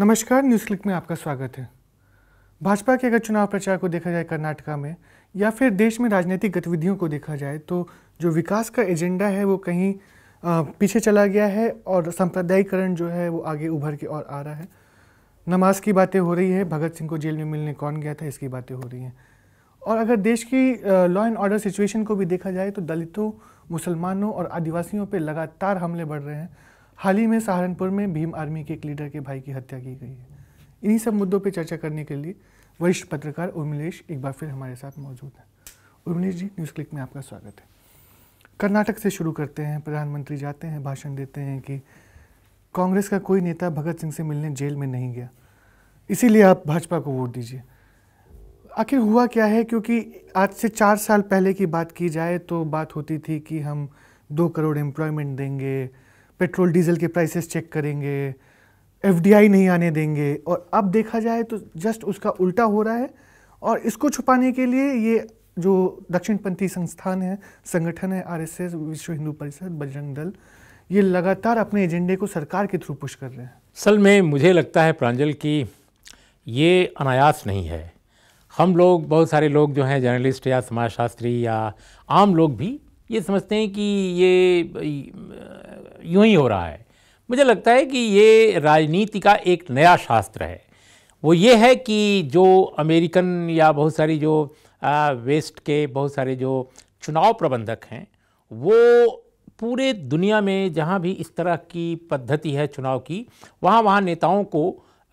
नमस्कार news click में आपका स्वागत है भाजपा के अगर चुनाव प्रचार को देखा जाए कर्नाटका में या फिर देश में राजनीतिक गतिविधियों को देखा जाए तो जो विकास का एजेंडा है वो कहीं पीछे चला गया है और सांप्रदायिकरण जो है वो आगे उभर के और आ रहा है नमाज की बातें हो रही है भगत सिंह को जेल में मिलने कौन गया था इसकी बातें हो रही हैं और अगर देश की लॉ एंड ऑर्डर सिचुएशन को भी देखा जाए तो दलितों मुसलमानों और आदिवासियों पर लगातार हमले बढ़ रहे हैं हाल ही में सहारनपुर में भीम आर्मी के एक लीडर के भाई की हत्या की गई है इन्हीं सब मुद्दों पर चर्चा करने के लिए वरिष्ठ पत्रकार उर्मिलेश एक बार फिर हमारे साथ मौजूद हैं उर्मिलेश जी न्यूज़ क्लिक में आपका स्वागत है कर्नाटक से शुरू करते हैं प्रधानमंत्री जाते हैं भाषण देते हैं कि कांग्रेस का कोई नेता भगत सिंह से मिलने जेल में नहीं गया इसीलिए आप भाजपा को वोट दीजिए आखिर हुआ क्या है क्योंकि आज से चार साल पहले की बात की जाए तो बात होती थी कि हम दो करोड़ एम्प्लॉयमेंट देंगे पेट्रोल डीजल के प्राइसेस चेक करेंगे एफ नहीं आने देंगे और अब देखा जाए तो जस्ट उसका उल्टा हो रहा है और इसको छुपाने के लिए ये जो दक्षिणपंथी संस्थान है संगठन है आरएसएस विश्व हिंदू परिषद बजरंग दल ये लगातार अपने एजेंडे को सरकार के थ्रू पुश कर रहे हैं असल में मुझे लगता है प्रांजल की ये अनायास नहीं है हम लोग बहुत सारे लोग जो हैं जर्नलिस्ट या समाजशास्त्री या आम लोग भी ये समझते हैं कि ये यूं ही हो रहा है मुझे लगता है कि ये राजनीति का एक नया शास्त्र है वो ये है कि जो अमेरिकन या बहुत सारी जो वेस्ट के बहुत सारे जो चुनाव प्रबंधक हैं वो पूरे दुनिया में जहाँ भी इस तरह की पद्धति है चुनाव की वहाँ वहाँ नेताओं को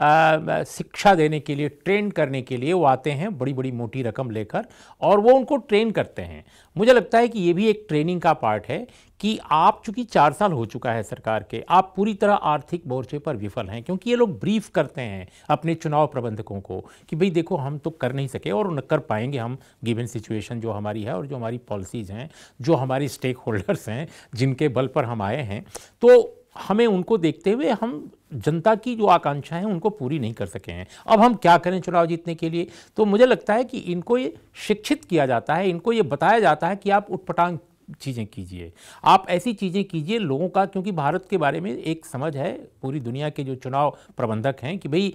शिक्षा देने के लिए ट्रेन करने के लिए वो आते हैं बड़ी बड़ी मोटी रकम लेकर और वो उनको ट्रेन करते हैं मुझे लगता है कि ये भी एक ट्रेनिंग का पार्ट है कि आप चूंकि चार साल हो चुका है सरकार के आप पूरी तरह आर्थिक मोर्चे पर विफल हैं क्योंकि ये लोग ब्रीफ करते हैं अपने चुनाव प्रबंधकों को कि भाई देखो हम तो कर नहीं सके और न कर पाएंगे हम गिवन सिचुएशन जो हमारी है और जो हमारी पॉलिसीज़ हैं जो हमारे स्टेक होल्डर्स हैं जिनके बल पर हम आए हैं तो हमें उनको देखते हुए हम जनता की जो आकांक्षाएं है उनको पूरी नहीं कर सके हैं अब हम क्या करें चुनाव जीतने के लिए तो मुझे लगता है कि इनको ये शिक्षित किया जाता है इनको ये बताया जाता है कि आप उठपटांग चीज़ें कीजिए आप ऐसी चीज़ें कीजिए लोगों का क्योंकि भारत के बारे में एक समझ है पूरी दुनिया के जो चुनाव प्रबंधक हैं कि भाई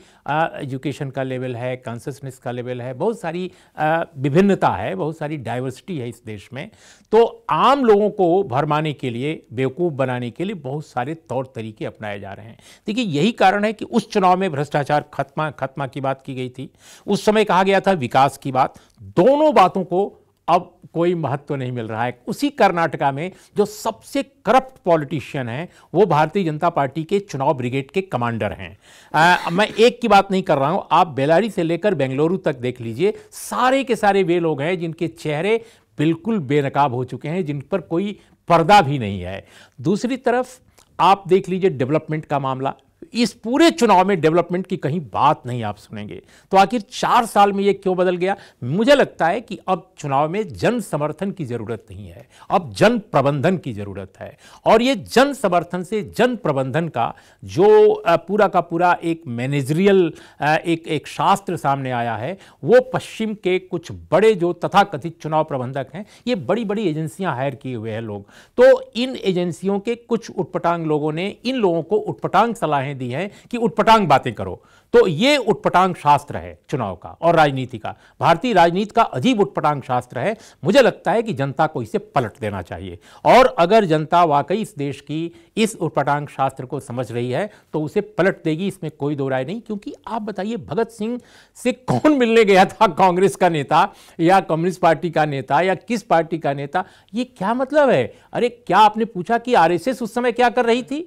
एजुकेशन का लेवल है कॉन्सियसनेस का लेवल है बहुत सारी विभिन्नता है बहुत सारी डाइवर्सिटी है इस देश में तो आम लोगों को भरमाने के लिए बेवकूफ़ बनाने के लिए बहुत सारे तौर तरीके अपनाए जा रहे हैं देखिए यही कारण है कि उस चुनाव में भ्रष्टाचार खत्मा खत्मा की बात की गई थी उस समय कहा गया था विकास की बात दोनों बातों को अब कोई महत्व नहीं मिल रहा है उसी कर्नाटका में जो सबसे करप्ट पॉलिटिशियन है वो भारतीय जनता पार्टी के चुनाव ब्रिगेड के कमांडर हैं मैं एक की बात नहीं कर रहा हूँ आप बेलारी से लेकर बेंगलुरु तक देख लीजिए सारे के सारे वे लोग हैं जिनके चेहरे बिल्कुल बेनकाब हो चुके हैं जिन पर कोई पर्दा भी नहीं है दूसरी तरफ आप देख लीजिए डेवलपमेंट का मामला इस पूरे चुनाव में डेवलपमेंट की कहीं बात नहीं आप सुनेंगे तो आखिर चार साल में ये क्यों बदल गया मुझे लगता है कि अब चुनाव में जन समर्थन की जरूरत नहीं है अब जन प्रबंधन की जरूरत है और ये जन समर्थन से जन प्रबंधन का जो पूरा का पूरा एक मैनेजरियल एक एक शास्त्र सामने आया है वो पश्चिम के कुछ बड़े जो तथाकथित चुनाव प्रबंधक हैं ये बड़ी बड़ी एजेंसियां हायर किए हुए हैं लोग तो इन एजेंसियों के कुछ उटपटांग लोगों ने इन लोगों को उटपटांग सलाहें सलाहें दी हैं कि उटपटांग बातें करो तो ये उटपटांग शास्त्र है चुनाव का और राजनीति का भारतीय राजनीति का अजीब उटपटांग शास्त्र है मुझे लगता है कि जनता को इसे पलट देना चाहिए और अगर जनता वाकई इस देश की इस उटपटांग शास्त्र को समझ रही है तो उसे पलट देगी इसमें कोई दो राय नहीं क्योंकि आप बताइए भगत सिंह से कौन मिलने गया था कांग्रेस का नेता या कम्युनिस्ट पार्टी का नेता या किस पार्टी का नेता ये क्या मतलब है अरे क्या आपने पूछा कि आरएसएस उस समय क्या कर रही थी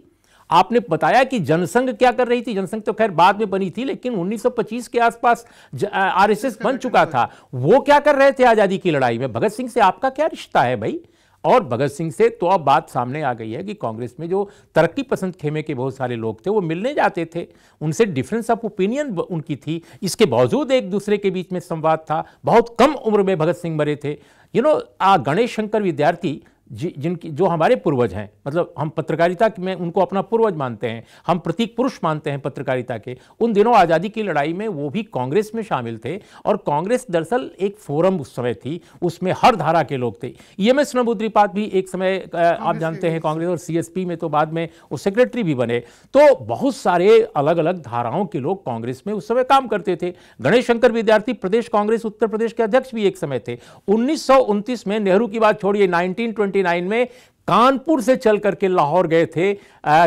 आपने बताया कि जनसंघ क्या कर रही थी जनसंघ तो खैर बाद में बनी थी लेकिन 1925 के आसपास आरएसएस बन चुका था वो क्या कर रहे थे आज़ादी की लड़ाई में भगत सिंह से आपका क्या रिश्ता है भाई और भगत सिंह से तो अब बात सामने आ गई है कि कांग्रेस में जो तरक्की पसंद खेमे के बहुत सारे लोग थे वो मिलने जाते थे उनसे डिफरेंस ऑफ ओपिनियन उनकी थी इसके बावजूद एक दूसरे के बीच में संवाद था बहुत कम उम्र में भगत सिंह मरे थे यू नो आ गणेश शंकर विद्यार्थी जिनकी जो हमारे पूर्वज हैं मतलब हम पत्रकारिता में उनको अपना पूर्वज मानते हैं हम प्रतीक पुरुष मानते हैं पत्रकारिता के उन दिनों आज़ादी की लड़ाई में वो भी कांग्रेस में शामिल थे और कांग्रेस दरअसल एक फोरम उस समय थी उसमें हर धारा के लोग थे E e M S Namboodiripad भी एक समय आप जानते हैं कांग्रेस और सी में तो बाद में वो सेक्रेटरी भी बने तो बहुत सारे अलग अलग धाराओं के लोग कांग्रेस में उस समय काम करते थे गणेश शंकर विद्यार्थी प्रदेश कांग्रेस उत्तर प्रदेश के अध्यक्ष भी एक समय थे उन्नीस में नेहरू की बात छोड़िए 1929 में कानपुर से चल करके लाहौर गए थे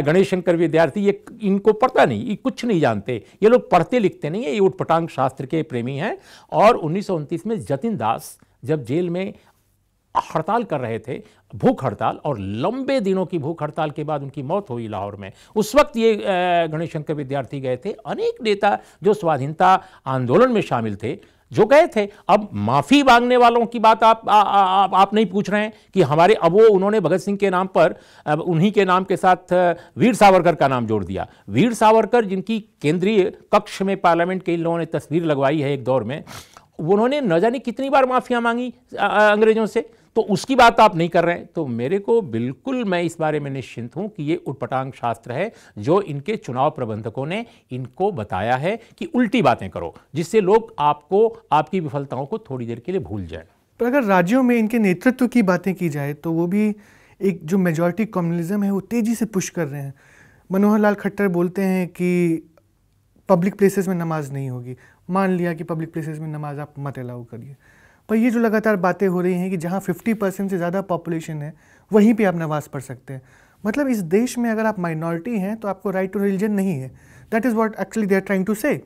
गणेश शंकर विद्यार्थी ये इनको पता नहीं ये कुछ नहीं जानते ये लोग पढ़ते लिखते नहीं है ये उठपटांग शास्त्र के प्रेमी हैं और उन्नीस में जतिन दास जब जेल में हड़ताल कर रहे थे भूख हड़ताल और लंबे दिनों की भूख हड़ताल के बाद उनकी मौत हुई लाहौर में उस वक्त ये गणेश शंकर विद्यार्थी गए थे अनेक नेता जो स्वाधीनता आंदोलन में शामिल थे जो गए थे अब माफ़ी मांगने वालों की बात आप आ, आ, आ, आप नहीं पूछ रहे हैं कि हमारे अब वो उन्होंने भगत सिंह के नाम पर उन्हीं के नाम के साथ वीर सावरकर का नाम जोड़ दिया वीर सावरकर जिनकी केंद्रीय कक्ष में पार्लियामेंट के इन लोगों ने तस्वीर लगवाई है एक दौर में उन्होंने न जाने कितनी बार माफ़ियाँ मांगी अंग्रेज़ों से तो उसकी बात तो आप नहीं कर रहे हैं तो मेरे को बिल्कुल मैं इस बारे में निश्चिंत हूं कि ये उटपटांग शास्त्र है जो इनके चुनाव प्रबंधकों ने इनको बताया है कि उल्टी बातें करो जिससे लोग आपको आपकी विफलताओं को थोड़ी देर के लिए भूल जाए पर अगर राज्यों में इनके नेतृत्व की बातें की जाए तो वो भी एक जो मेजोरिटी कम्युनिज्म है वो तेज़ी से पुश कर रहे हैं मनोहर लाल खट्टर बोलते हैं कि पब्लिक प्लेसेस में नमाज नहीं होगी मान लिया कि पब्लिक प्लेसेस में नमाज आप मत अलाउ करिए पर ये जो लगातार बातें हो रही हैं कि जहाँ फिफ्टी परसेंट से ज़्यादा पॉपुलेशन है वहीं पर आप नमाज़ पढ़ सकते हैं मतलब इस देश में अगर आप माइनॉरिटी हैं तो आपको राइट टू रिलीजन नहीं है that is what actually they are trying to say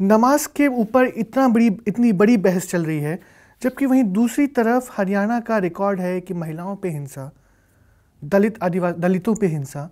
नमाज के ऊपर इतना बड़ी इतनी बड़ी बहस चल रही है जबकि वहीं दूसरी तरफ हरियाणा का रिकॉर्ड है कि महिलाओं पे हिंसा दलित आदिवासी दलितों पे हिंसा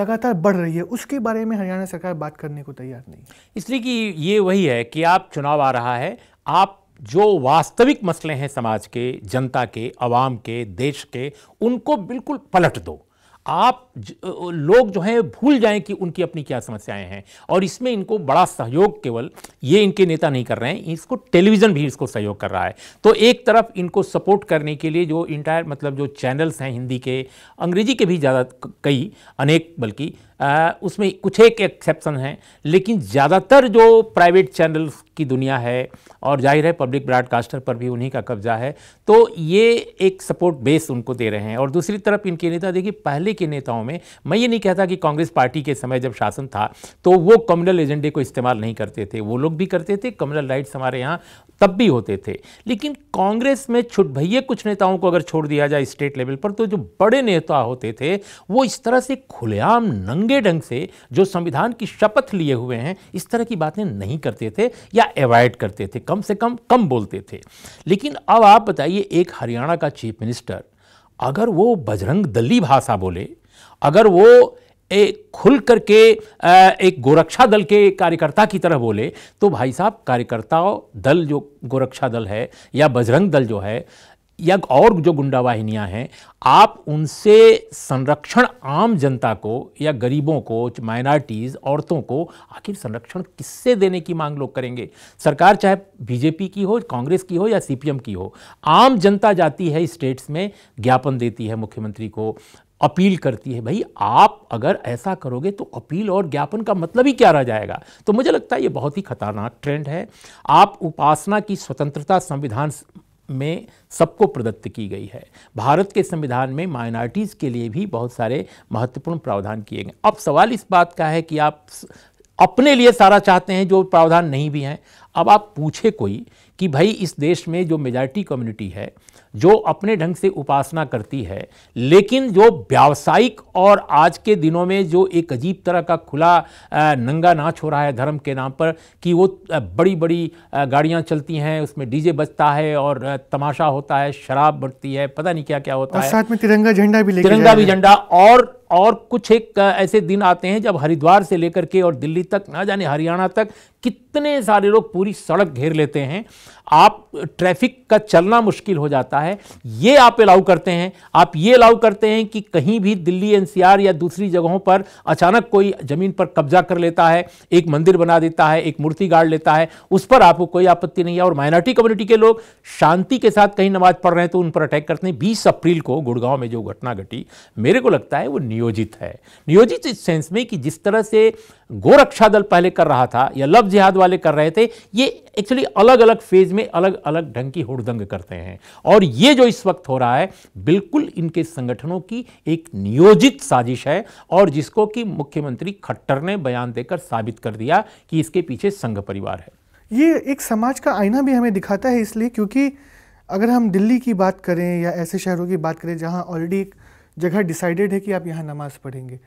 लगातार बढ़ रही है उसके बारे में हरियाणा सरकार बात करने को तैयार नहीं इसलिए कि ये वही है कि आप चुनाव आ रहा है आप जो वास्तविक मसले हैं समाज के जनता के आवाम के देश के उनको बिल्कुल पलट दो आप लोग जो हैं भूल जाएं कि उनकी अपनी क्या समस्याएं हैं और इसमें इनको बड़ा सहयोग केवल ये इनके नेता नहीं कर रहे हैं इसको टेलीविज़न भी इसको सहयोग कर रहा है तो एक तरफ इनको सपोर्ट करने के लिए जो इंटायर मतलब जो चैनल्स हैं हिंदी के अंग्रेजी के भी ज़्यादा कई अनेक बल्कि आ, उसमें कुछ एक एक्सेप्शन हैं लेकिन ज़्यादातर जो प्राइवेट चैनल्स की दुनिया है और जाहिर है पब्लिक ब्रॉडकास्टर पर भी उन्हीं का कब्जा है तो ये एक सपोर्ट बेस उनको दे रहे हैं और दूसरी तरफ इनके नेता देखिए पहले के नेताओं में मैं ये नहीं कहता कि कांग्रेस पार्टी के समय जब शासन था तो वो कम्युनल एजेंडे को इस्तेमाल नहीं करते थे वो लोग भी करते थे कम्युनल राइट्स हमारे यहाँ तब भी होते थे लेकिन कांग्रेस में छुट भैया कुछ नेताओं को अगर छोड़ दिया जाए स्टेट लेवल पर तो जो बड़े नेता होते थे वो इस तरह से खुलेआम नंगे ढंग से जो संविधान की शपथ लिए हुए हैं इस तरह की बातें नहीं करते थे या अवॉइड करते थे कम से कम कम बोलते थे लेकिन अब आप बताइए एक हरियाणा का चीफ मिनिस्टर अगर वो बजरंग दली भाषा बोले अगर वो एक खुल करके एक गोरक्षा दल के कार्यकर्ता की तरह बोले तो भाई साहब कार्यकर्ताओं दल जो गोरक्षा दल है या बजरंग दल जो है या और जो गुंडा वाहिनियाँ हैं आप उनसे संरक्षण आम जनता को या गरीबों को माइनॉरिटीज़ औरतों को आखिर संरक्षण किससे देने की मांग लोग करेंगे सरकार चाहे बीजेपी की हो कांग्रेस की हो या सीपीएम की हो आम जनता जाती है स्टेट्स में ज्ञापन देती है मुख्यमंत्री को अपील करती है भाई आप अगर ऐसा करोगे तो अपील और ज्ञापन का मतलब ही क्या रह जाएगा तो मुझे लगता है ये बहुत ही खतरनाक ट्रेंड है आप उपासना की स्वतंत्रता संविधान में सबको प्रदत्त की गई है भारत के संविधान में माइनॉरिटीज़ के लिए भी बहुत सारे महत्वपूर्ण प्रावधान किए गए अब सवाल इस बात का है कि आप अपने लिए सारा चाहते हैं जो प्रावधान नहीं भी हैं अब आप पूछे कोई कि भाई इस देश में जो मेजॉरिटी कम्युनिटी है जो अपने ढंग से उपासना करती है लेकिन जो व्यावसायिक और आज के दिनों में जो एक अजीब तरह का खुला नंगा नाच हो रहा है धर्म के नाम पर कि वो बड़ी बड़ी गाड़ियां चलती हैं उसमें डीजे बजता है और तमाशा होता है शराब बढ़ती है पता नहीं क्या क्या होता है साथ में तिरंगा झंडा भी तिरंगा भी झंडा और और कुछ एक ऐसे दिन आते हैं जब हरिद्वार से लेकर के और दिल्ली तक ना जाने हरियाणा तक कितने सारे लोग पूरी सड़क घेर लेते हैं आप ट्रैफिक का चलना मुश्किल हो जाता है ये आप अलाउ करते हैं आप ये अलाउ करते हैं कि कहीं भी दिल्ली एनसीआर या दूसरी जगहों पर अचानक कोई ज़मीन पर कब्जा कर लेता है एक मंदिर बना देता है एक मूर्ति गाड़ लेता है उस पर आपको कोई आपत्ति नहीं है और माइनॉरिटी कम्युनिटी के लोग शांति के साथ कहीं नमाज पढ़ रहे हैं तो उन पर अटैक करते हैं बीस अप्रैल को गुड़गांव में जो घटना घटी मेरे को लगता है वो नियोजित है नियोजित इस सेंस में कि जिस तरह से गोरक्षा दल पहले कर रहा था या लव तब जिहाद वाले कर रहे थे ये एक्चुअली अलग अलग फेज में अलग अलग ढंग की हुड़दंग करते हैं और ये जो इस वक्त हो रहा है बिल्कुल इनके संगठनों की एक नियोजित साजिश है और जिसको कि मुख्यमंत्री खट्टर ने बयान देकर साबित कर दिया कि इसके पीछे संघ परिवार है ये एक समाज का आईना भी हमें दिखाता है इसलिए क्योंकि अगर हम दिल्ली की बात करें या ऐसे शहरों की बात करें जहाँ ऑलरेडी एक जगह डिसाइडेड है कि आप यहाँ नमाज़ पढ़ेंगे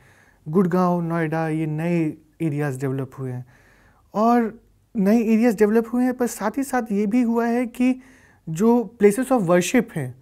गुड़गांव नोएडा ये नए एरियाज़ डेवलप हुए हैं और नए एरियाज़ डेवलप हुए हैं पर साथ ही साथ ये भी हुआ है कि जो प्लेसेस ऑफ वर्शिप हैं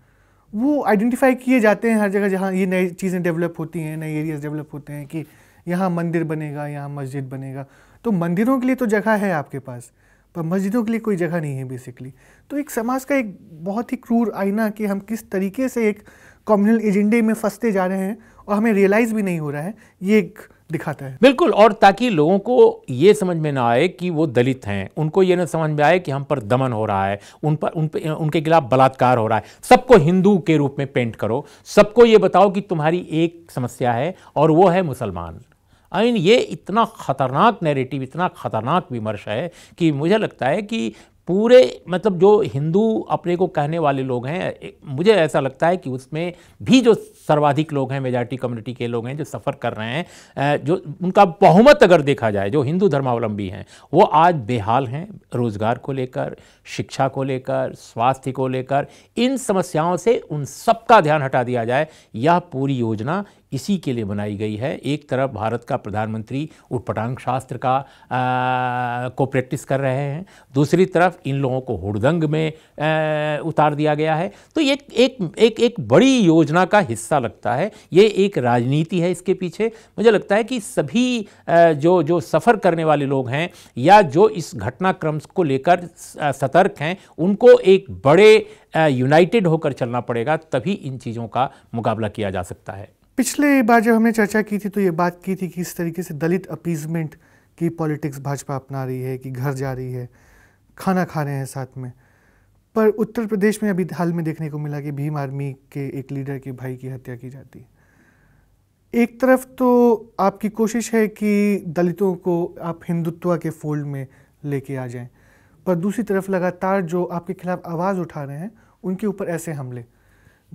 वो आइडेंटिफाई किए जाते हैं हर जगह जहाँ ये नई चीज़ें डेवलप होती हैं नए एरियाज़ डेवलप होते हैं कि यहाँ मंदिर बनेगा यहाँ मस्जिद बनेगा तो मंदिरों के लिए तो जगह है आपके पास पर मस्जिदों के लिए कोई जगह नहीं है बेसिकली तो एक समाज का एक बहुत ही क्रूर आईना कि हम किस तरीके से एक कम्युनल एजेंडे में फंसते जा रहे हैं और हमें रियलाइज़ भी नहीं हो रहा है ये एक दिखाता है बिल्कुल और ताकि लोगों को ये समझ में ना आए कि वो दलित हैं उनको ये ना समझ में आए कि हम पर दमन हो रहा है उन पर उन पर उनके खिलाफ बलात्कार हो रहा है सबको हिंदू के रूप में पेंट करो सबको ये बताओ कि तुम्हारी एक समस्या है और वो है मुसलमान आई ये इतना ख़तरनाक नैरेटिव इतना ख़तरनाक विमर्श है कि मुझे लगता है कि पूरे मतलब जो हिंदू अपने को कहने वाले लोग हैं मुझे ऐसा लगता है कि उसमें भी जो सर्वाधिक लोग हैं मेजॉरिटी कम्युनिटी के लोग हैं जो सफ़र कर रहे हैं जो उनका बहुमत अगर देखा जाए जो हिंदू धर्मावलंबी हैं वो आज बेहाल हैं रोज़गार को लेकर शिक्षा को लेकर स्वास्थ्य को लेकर इन समस्याओं से उन सबका ध्यान हटा दिया जाए यह पूरी योजना इसी के लिए बनाई गई है एक तरफ भारत का प्रधानमंत्री उत्पटांग शास्त्र का आ, को प्रैक्टिस कर रहे हैं दूसरी तरफ इन लोगों को हुड़दंग में आ, उतार दिया गया है तो ये एक एक एक बड़ी योजना का हिस्सा लगता है ये एक राजनीति है इसके पीछे मुझे लगता है कि सभी आ, जो जो सफ़र करने वाले लोग हैं या जो इस घटनाक्रम को लेकर सतर्क हैं उनको एक बड़े यूनाइटेड होकर चलना पड़ेगा तभी इन चीज़ों का मुकाबला किया जा सकता है पिछले बार जब हमने चर्चा की थी तो ये बात की थी कि इस तरीके से दलित अपीजमेंट की पॉलिटिक्स भाजपा अपना रही है कि घर जा रही है खाना खा रहे हैं साथ में पर उत्तर प्रदेश में अभी हाल में देखने को मिला कि भीम आर्मी के एक लीडर के भाई की हत्या की जाती है एक तरफ तो आपकी कोशिश है कि दलितों को आप हिंदुत्व के फोल्ड में लेके आ जाएं पर दूसरी तरफ लगातार जो आपके खिलाफ आवाज़ उठा रहे हैं उनके ऊपर ऐसे हमले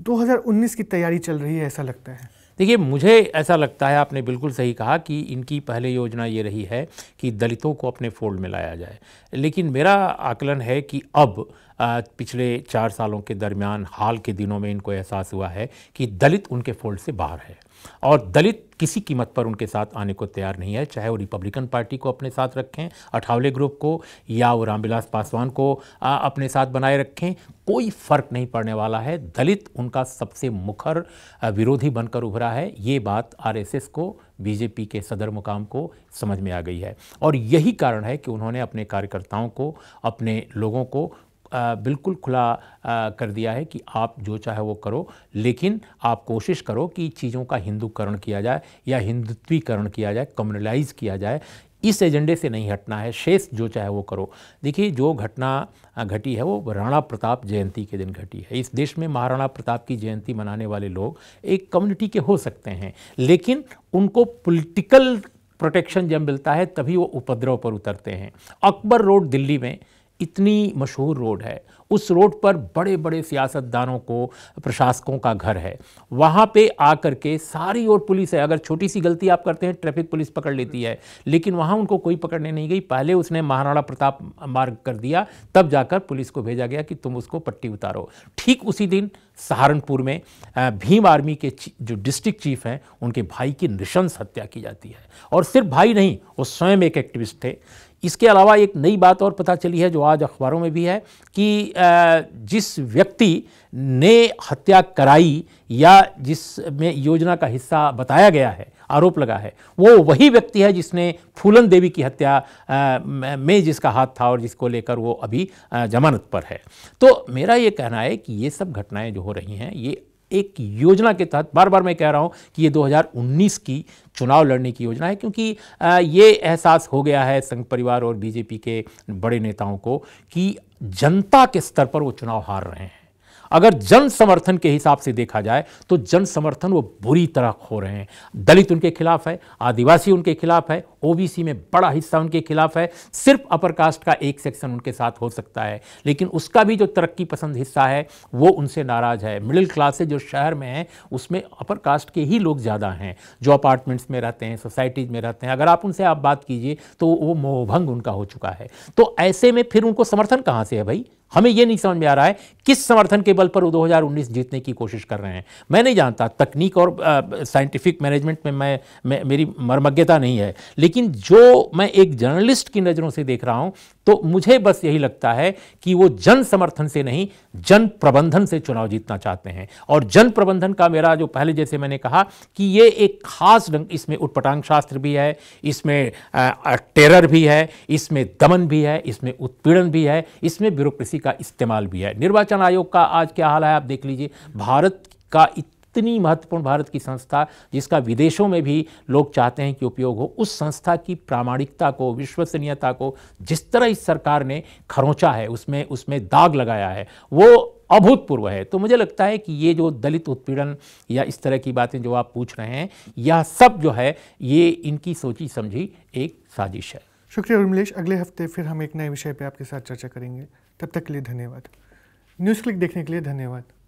2019 की तैयारी चल रही है ऐसा लगता है देखिए मुझे ऐसा लगता है आपने बिल्कुल सही कहा कि इनकी पहले योजना ये रही है कि दलितों को अपने फोल्ड में लाया जाए लेकिन मेरा आकलन है कि अब पिछले चार सालों के दरमियान हाल के दिनों में इनको एहसास हुआ है कि दलित उनके फोल्ड से बाहर है और दलित किसी कीमत पर उनके साथ आने को तैयार नहीं है चाहे वो रिपब्लिकन पार्टी को अपने साथ रखें अठावले ग्रुप को या वो रामविलास पासवान को आ, अपने साथ बनाए रखें कोई फर्क नहीं पड़ने वाला है दलित उनका सबसे मुखर विरोधी बनकर उभरा है ये बात आरएसएस को बीजेपी के सदर मुकाम को समझ में आ गई है और यही कारण है कि उन्होंने अपने कार्यकर्ताओं को अपने लोगों को बिल्कुल खुला कर दिया है कि आप जो चाहे वो करो लेकिन आप कोशिश करो कि चीज़ों का हिंदूकरण किया जाए या हिंदुत्वीकरण किया जाए कम्युनलाइज किया जाए इस एजेंडे से नहीं हटना है शेष जो चाहे वो करो देखिए जो घटना घटी है वो राणा प्रताप जयंती के दिन घटी है इस देश में महाराणा प्रताप की जयंती मनाने वाले लोग एक कम्युनिटी के हो सकते हैं लेकिन उनको पॉलिटिकल प्रोटेक्शन जब मिलता है तभी वो उपद्रव पर उतरते हैं अकबर रोड दिल्ली में इतनी मशहूर रोड है उस रोड पर बड़े बड़े सियासतदानों को प्रशासकों का घर है वहाँ पे आकर के सारी और पुलिस है अगर छोटी सी गलती आप करते हैं ट्रैफिक पुलिस पकड़ लेती है लेकिन वहाँ उनको कोई पकड़ने नहीं गई पहले उसने महाराणा प्रताप मार्ग कर दिया तब जाकर पुलिस को भेजा गया कि तुम उसको पट्टी उतारो ठीक उसी दिन सहारनपुर में भीम आर्मी के जो डिस्ट्रिक्ट चीफ हैं उनके भाई की नृशंस हत्या की जाती है और सिर्फ भाई नहीं वो स्वयं एक एक्टिविस्ट थे इसके अलावा एक नई बात और पता चली है जो आज अखबारों में भी है कि जिस व्यक्ति ने हत्या कराई या जिस में योजना का हिस्सा बताया गया है आरोप लगा है वो वही व्यक्ति है जिसने फूलन देवी की हत्या में जिसका हाथ था और जिसको लेकर वो अभी जमानत पर है तो मेरा ये कहना है कि ये सब घटनाएं जो हो रही हैं ये एक योजना के तहत बार बार मैं कह रहा हूं कि ये 2019 की चुनाव लड़ने की योजना है क्योंकि ये एहसास हो गया है संघ परिवार और बीजेपी के बड़े नेताओं को कि जनता के स्तर पर वो चुनाव हार रहे हैं अगर जन समर्थन के हिसाब से देखा जाए तो जन समर्थन वो बुरी तरह खो रहे हैं दलित उनके खिलाफ है आदिवासी उनके खिलाफ है ओबीसी में बड़ा हिस्सा उनके खिलाफ है सिर्फ अपर कास्ट का एक सेक्शन उनके साथ हो सकता है लेकिन उसका भी जो तरक्की पसंद हिस्सा है वो उनसे नाराज है मिडिल क्लास से जो शहर में है उसमें अपर कास्ट के ही लोग ज़्यादा हैं जो अपार्टमेंट्स में रहते हैं सोसाइटीज़ में रहते हैं अगर आप उनसे आप बात कीजिए तो वो मोहभंग उनका हो चुका है तो ऐसे में फिर उनको समर्थन कहाँ से है भाई हमें यह नहीं समझ में आ रहा है किस समर्थन के बल पर वो 2019 जीतने की कोशिश कर रहे हैं मैं नहीं जानता तकनीक और साइंटिफिक मैनेजमेंट में मैं, मैं मेरी मर्मज्ञता नहीं है लेकिन लेकिन जो मैं एक जर्नलिस्ट की नज़रों से देख रहा हूं तो मुझे बस यही लगता है कि वो जन समर्थन से नहीं जन प्रबंधन से चुनाव जीतना चाहते हैं और जन प्रबंधन का मेरा जो पहले जैसे मैंने कहा कि ये एक खास ढंग इसमें उत्पटांग शास्त्र भी है इसमें टेरर भी है इसमें दमन भी है इसमें उत्पीड़न भी है इसमें ब्यूरोक्रेसी का इस्तेमाल भी है निर्वाचन आयोग का आज क्या हाल है आप देख लीजिए भारत का इतनी महत्वपूर्ण भारत की संस्था जिसका विदेशों में भी लोग चाहते हैं कि उपयोग हो उस संस्था की प्रामाणिकता को विश्वसनीयता को जिस तरह इस सरकार ने खरोंचा है उसमें उसमें दाग लगाया है वो अभूतपूर्व है तो मुझे लगता है कि ये जो दलित उत्पीड़न या इस तरह की बातें जो आप पूछ रहे हैं यह सब जो है ये इनकी सोची समझी एक साजिश है शुक्रिया उर्मिलेश अगले हफ्ते फिर हम एक नए विषय पर आपके साथ चर्चा करेंगे तब तक के लिए धन्यवाद न्यूज़ क्लिक देखने के लिए धन्यवाद